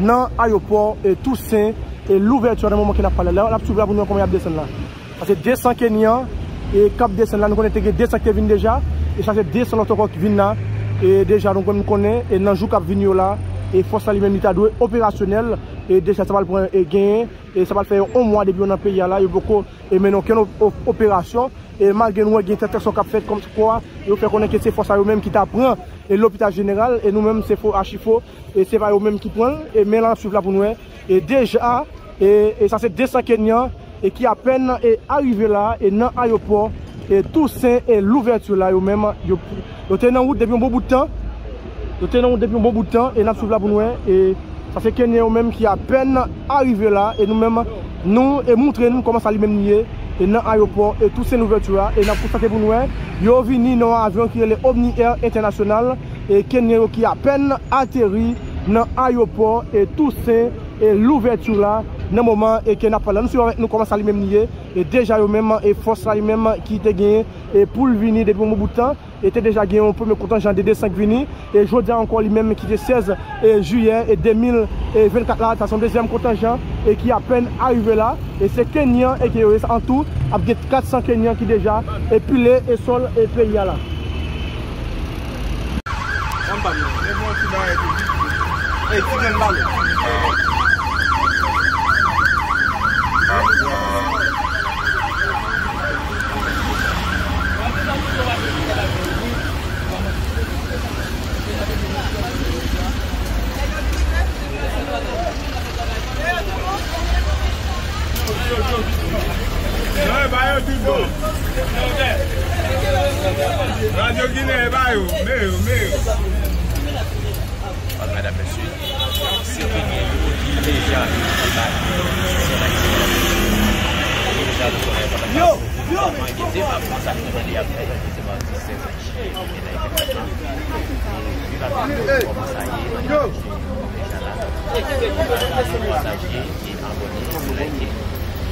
Speaker 2: nan Ayopor etousen l'ouverture nan moun mwen kenap pale. La ap sou blaboun yon kon yon ap desen la. Sa se desan kenyan e kap desen la. Nou konen teke desan ke vin deja. E sa se desan loto kok vin la. E deja nou konen nou konen nan jou kap vin yo la. e fonsan li men lita dwe operasyonel e desye sa pal pran e genye e sa pal fayon on mwa debi yon anpe ya la yo boko menon ken op operasyon e ma gen wè gen tè tè son kap fèd kom t'kwa yo fè konen kè se fonsan yo menm ki ta pran l'hôpital jeneral e nou menm se fò achifò e se fò yo menm ki pran e menan souf la pou nouè e deja e sa se desa kenyan e ki apen nan e arive la e nan ayopò e tout sen e louvertu la yo menm yo ten nan wout debi yon bon bout tan Nou ten nou depi moun boutan, e nan soubla pou noue, e sa se kenye ou menm ki apen arive la, e nou menm nou e moun tre nou koman sa li menm niye, e nan ayopor, e tout se nouvertu la, e nan pou sa ke pou noue, yo vini nou avyon ki e le Omni Air Internasyonal, e kenye ou ki apen ateri nan ayopor, e tout se louvertu la, nan mouman, e kenya palan, nou se yo menm nou koman sa li menm niye, e deja yo menm, e fos la li menm ki te genye, e pou vini depi moun boutan, Ete deja gen yon pweme kontanjan de 25 vini E jodia anko li menm ki de 16 juyen E 2024 Sa son dezyen kontanjan E ki apen a yuwe la E se kenyan e ki yo es an tou Apget 400 kenyan ki deja E pile, e sol, e penya la Se esque, mo an desppe. Se Pastor recuper. Mas yo gine recebe se색 you! Tekeye aunt pou et ak oma! Ou a되 wi a pou tessenye. Ou ade eve pow apesan sou krupad enadi wik si sen di onde ye je nou. Je ou ak gup patsen yo vay OK saman, enade a escad r Jingak enadi roub l ki manren ro ak epous acte.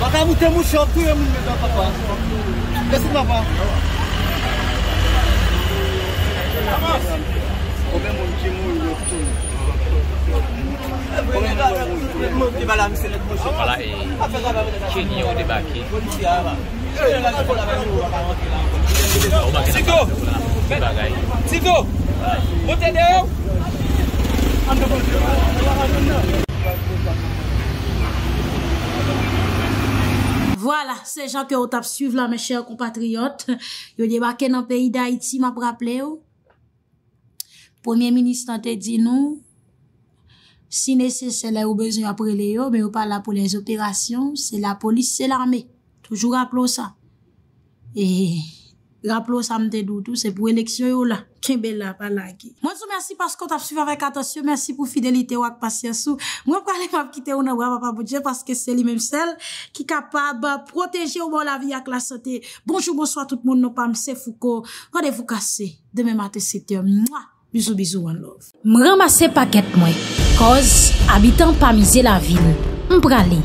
Speaker 2: Bata mouten mou chok, tou yon mou mèdò papwa Desi dmavwa Amos Kome moun ki moun yon tou Kome moun ki moun yon tou Kome moun ki moun yon tou Amos Amos Amos Siko Siko Mouten dè ou
Speaker 1: Vwala, se jan ke ot ap suv la me chèr kompatriyot. Yo li wakè nan peyi da iti ma praple yo. Premier ministre an te di nou. Si nese se la yo bezon apre le yo, me yo pala pou les operasyon, se la polis, se l'armè. Toujou aklo sa. E... Rapplo sa mte doudou, se pou eleksyon yo non, la. Kimbe la, pala ki. Mwen sou mersi paskot ap suvi avèk atasyon. Mersi pou fidelite wak pasyansou. Mwen kwa ale mwap kite ou nan wap ap apodje paske se li menm sel ki kapab proteje ou mwen la vi ak la sote. Bonjou mwoswa tout moun nou pamse fuko. Mwen de vou kase. Deme mwate sete. Bizou bizou, one love. Mwen ramase paket mwen. Koz, abitan pa mize la vil. Mprale.